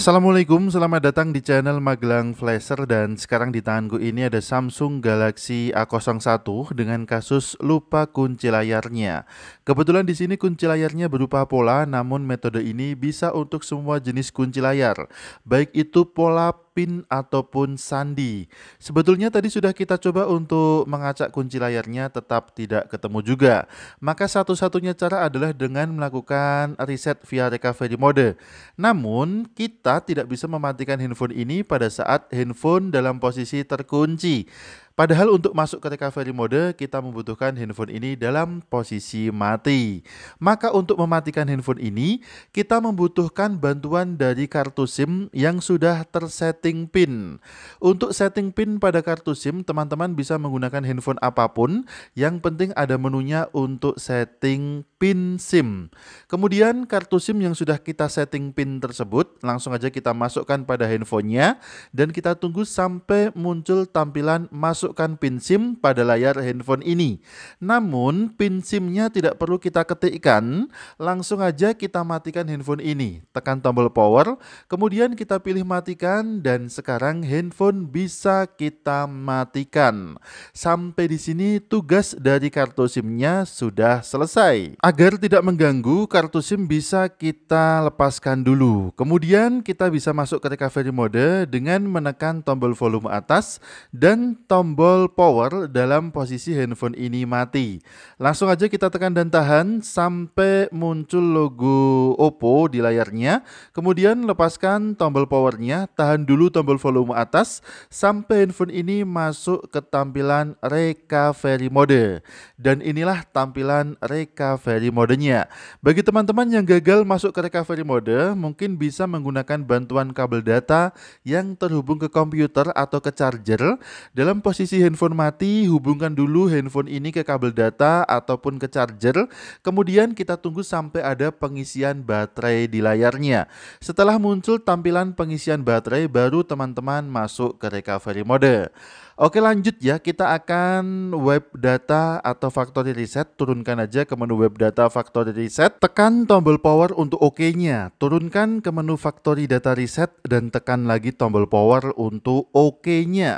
Assalamualaikum, selamat datang di channel Magelang Flasher dan sekarang di tanganku ini ada Samsung Galaxy A01 dengan kasus lupa kunci layarnya. Kebetulan di sini kunci layarnya berupa pola, namun metode ini bisa untuk semua jenis kunci layar, baik itu pola pin ataupun sandi. Sebetulnya tadi sudah kita coba untuk mengacak kunci layarnya tetap tidak ketemu juga. Maka satu-satunya cara adalah dengan melakukan reset via recovery mode. Namun kita tidak bisa mematikan handphone ini pada saat handphone dalam posisi terkunci. Padahal untuk masuk ke recovery mode, kita membutuhkan handphone ini dalam posisi mati. Maka untuk mematikan handphone ini, kita membutuhkan bantuan dari kartu SIM yang sudah tersetting PIN. Untuk setting PIN pada kartu SIM, teman-teman bisa menggunakan handphone apapun, yang penting ada menunya untuk setting PIN SIM. Kemudian kartu SIM yang sudah kita setting PIN tersebut, langsung aja kita masukkan pada handphonenya, dan kita tunggu sampai muncul tampilan masuk memasukkan pin SIM pada layar handphone ini. Namun, pin SIM-nya tidak perlu kita ketikkan, langsung aja kita matikan handphone ini. Tekan tombol power, kemudian kita pilih matikan dan sekarang handphone bisa kita matikan. Sampai di sini tugas dari kartu SIM-nya sudah selesai. Agar tidak mengganggu, kartu SIM bisa kita lepaskan dulu. Kemudian kita bisa masuk ke recovery mode dengan menekan tombol volume atas dan tombol tombol power dalam posisi handphone ini mati. Langsung aja kita tekan dan tahan sampai muncul logo Oppo di layarnya. Kemudian lepaskan tombol powernya, tahan dulu tombol volume atas sampai handphone ini masuk ke tampilan recovery mode. Dan inilah tampilan recovery modenya. Bagi teman-teman yang gagal masuk ke recovery mode, mungkin bisa menggunakan bantuan kabel data yang terhubung ke komputer atau ke charger dalam posisi posisi handphone mati, hubungkan dulu handphone ini ke kabel data ataupun ke charger. Kemudian kita tunggu sampai ada pengisian baterai di layarnya. Setelah muncul tampilan pengisian baterai, baru teman-teman masuk ke recovery mode. Oke lanjut ya, kita akan web data atau factory reset. Turunkan aja ke menu web data factory reset. Tekan tombol power untuk OK-nya. Turunkan ke menu factory data reset dan tekan lagi tombol power untuk OK-nya. ok nya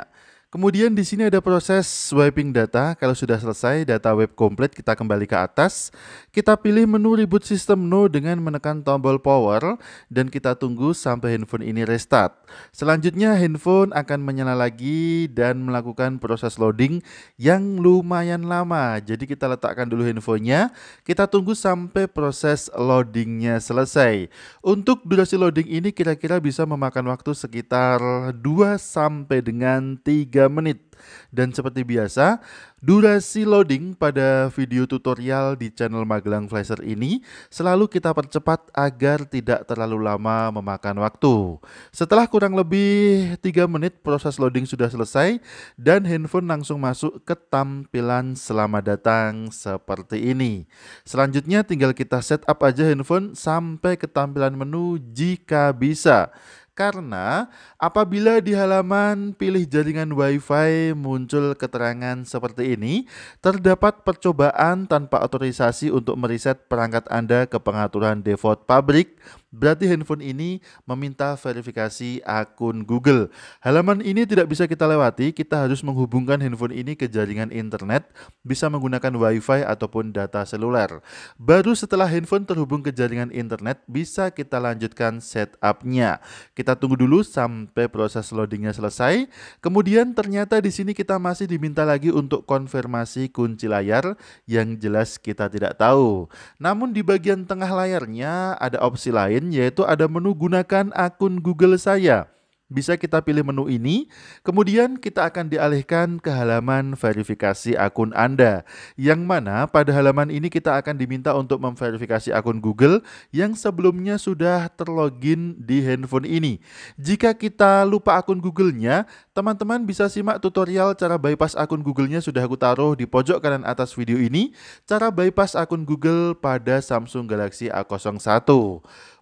Kemudian di sini ada proses wiping data. Kalau sudah selesai data web komplit, kita kembali ke atas. Kita pilih menu reboot system no dengan menekan tombol power dan kita tunggu sampai handphone ini restart. Selanjutnya handphone akan menyala lagi dan melakukan proses loading yang lumayan lama. Jadi kita letakkan dulu handphonenya, kita tunggu sampai proses loadingnya selesai. Untuk durasi loading ini kira-kira bisa memakan waktu sekitar 2 sampai dengan 3 menit. Dan seperti biasa, durasi loading pada video tutorial di channel Magelang Flasher ini selalu kita percepat agar tidak terlalu lama memakan waktu. Setelah kurang lebih 3 menit proses loading sudah selesai dan handphone langsung masuk ke tampilan selamat datang seperti ini. Selanjutnya tinggal kita setup aja handphone sampai ke tampilan menu jika bisa. Karena apabila di halaman pilih jaringan WiFi muncul keterangan seperti ini, terdapat percobaan tanpa otorisasi untuk meriset perangkat Anda ke pengaturan default pabrik Berarti handphone ini meminta verifikasi akun Google. Halaman ini tidak bisa kita lewati, kita harus menghubungkan handphone ini ke jaringan internet, bisa menggunakan WiFi ataupun data seluler. Baru setelah handphone terhubung ke jaringan internet, bisa kita lanjutkan setupnya. Kita tunggu dulu sampai proses loadingnya selesai. Kemudian ternyata di sini kita masih diminta lagi untuk konfirmasi kunci layar yang jelas kita tidak tahu. Namun di bagian tengah layarnya ada opsi lain lain yaitu ada menu gunakan akun Google saya. Bisa kita pilih menu ini, kemudian kita akan dialihkan ke halaman verifikasi akun Anda, yang mana pada halaman ini kita akan diminta untuk memverifikasi akun Google yang sebelumnya sudah terlogin di handphone ini. Jika kita lupa akun Google-nya, Teman-teman bisa simak tutorial cara bypass akun Google-nya sudah aku taruh di pojok kanan atas video ini, cara bypass akun Google pada Samsung Galaxy A01.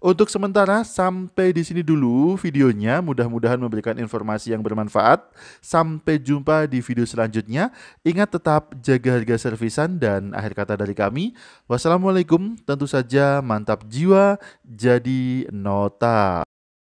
Untuk sementara sampai di sini dulu videonya, mudah-mudahan memberikan informasi yang bermanfaat. Sampai jumpa di video selanjutnya. Ingat tetap jaga harga servisan dan akhir kata dari kami. Wassalamualaikum, tentu saja mantap jiwa, jadi nota.